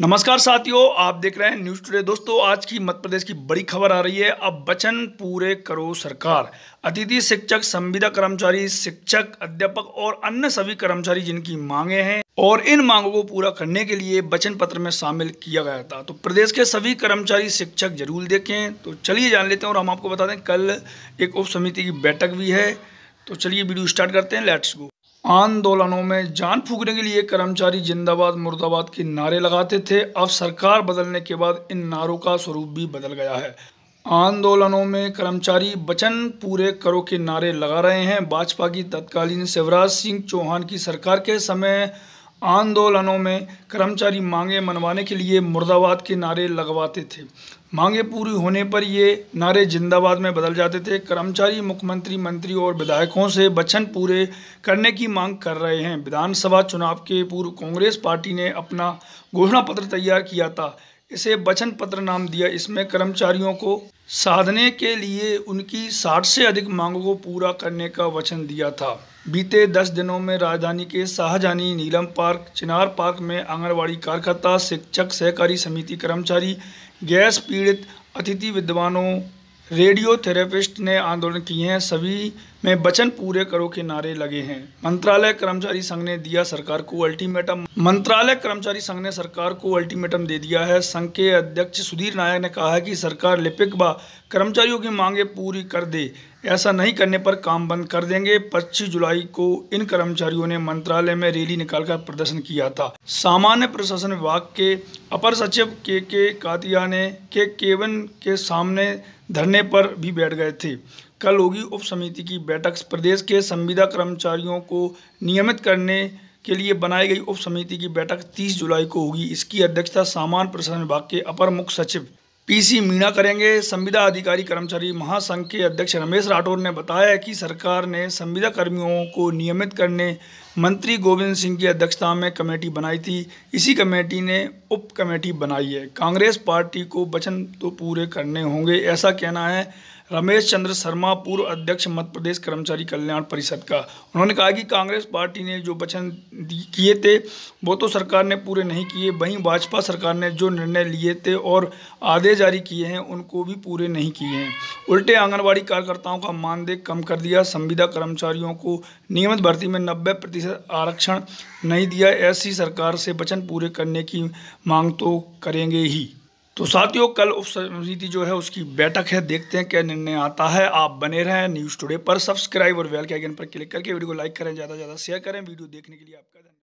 नमस्कार साथियों आप देख रहे हैं न्यूज टुडे दोस्तों आज की मध्य प्रदेश की बड़ी खबर आ रही है अब वचन पूरे करो सरकार अतिथि शिक्षक संविदा कर्मचारी शिक्षक अध्यापक और अन्य सभी कर्मचारी जिनकी मांगे हैं और इन मांगों को पूरा करने के लिए वचन पत्र में शामिल किया गया था तो प्रदेश के सभी कर्मचारी शिक्षक जरूर देखें तो चलिए जान लेते हैं और हम आपको बता दें कल एक उप समिति की बैठक भी है तो चलिए वीडियो स्टार्ट करते हैं लेट्स गो आंदोलनों में जान फूकने के लिए कर्मचारी जिंदाबाद मुर्दाबाद के नारे लगाते थे अब सरकार बदलने के बाद इन नारों का स्वरूप भी बदल गया है आंदोलनों में कर्मचारी वचन पूरे करो के नारे लगा रहे हैं भाजपा की तत्कालीन शिवराज सिंह चौहान की सरकार के समय आंदोलनों में कर्मचारी मांगे मनवाने के लिए मुर्दाबाद के नारे लगवाते थे मांगे पूरी होने पर ये नारे जिंदाबाद में बदल जाते थे कर्मचारी मुख्यमंत्री मंत्री और विधायकों से वचन पूरे करने की मांग कर रहे हैं विधानसभा चुनाव के पूर्व कांग्रेस पार्टी ने अपना घोषणा पत्र तैयार किया था इसे वचन पत्र नाम दिया इसमें कर्मचारियों को साधने के लिए उनकी साठ से अधिक मांगों को पूरा करने का वचन दिया था बीते दस दिनों में राजधानी के शाहजहानी नीलम पार्क चिनार पार्क में आंगनबाड़ी कार्यकर्ता शिक्षक सहकारी समिति कर्मचारी गैस पीड़ित अतिथि विद्वानों रेडियोथेरेपिस्ट ने आंदोलन किए हैं सभी में वचन पूरे करो के नारे लगे हैं मंत्रालय कर्मचारी संघ ने दिया सरकार को अल्टीमेटम मंत्रालय कर्मचारी संघ ने सरकार को अल्टीमेटम दे दिया है संघ के अध्यक्ष सुधीर नायक ने कहा है कि सरकार लिपिक व कर्मचारियों की मांगे पूरी कर दे ऐसा नहीं करने पर काम बंद कर देंगे पच्चीस जुलाई को इन कर्मचारियों ने मंत्रालय में रैली निकालकर प्रदर्शन किया था सामान्य प्रशासन विभाग के अपर सचिव के के कातिया ने के केवन के सामने धरने पर भी बैठ गए थे कल होगी उप समिति की बैठक प्रदेश के संविदा कर्मचारियों को नियमित करने के लिए बनाई गई उप समिति की बैठक 30 जुलाई को होगी इसकी अध्यक्षता सामान्य प्रशासन विभाग के अपर मुख्य सचिव पीसी मीणा करेंगे संविदा अधिकारी कर्मचारी महासंघ के अध्यक्ष रमेश राठौर ने बताया कि सरकार ने संविदा कर्मियों को नियमित करने मंत्री गोविंद सिंह की अध्यक्षता में कमेटी बनाई थी इसी कमेटी ने उप कमेटी बनाई है कांग्रेस पार्टी को वचन तो पूरे करने होंगे ऐसा कहना है रमेश चंद्र शर्मा पूर्व अध्यक्ष मध्य प्रदेश कर्मचारी कल्याण परिषद का उन्होंने कहा कि कांग्रेस पार्टी ने जो वचन किए थे वो तो सरकार ने पूरे नहीं किए वहीं भाजपा सरकार ने जो निर्णय लिए थे और आदेश जारी किए हैं उनको भी पूरे नहीं किए हैं उल्टे आंगनबाड़ी कार्यकर्ताओं का मानदेय कम कर दिया संविदा कर्मचारियों को नियमित भर्ती में नब्बे प्रतिशत प्रतिशत आरक्षण नहीं दिया ऐसी सरकार से वचन पूरे करने की मांग तो करेंगे ही तो साथियों कल उप समिति जो है उसकी बैठक है देखते हैं क्या निर्णय आता है आप बने रहें न्यूज़ टुडे पर सब्सक्राइब और बेल के आइकन पर क्लिक करके वीडियो को लाइक करें ज़्यादा से ज़्यादा शेयर करें वीडियो देखने के लिए आपका धन्यवाद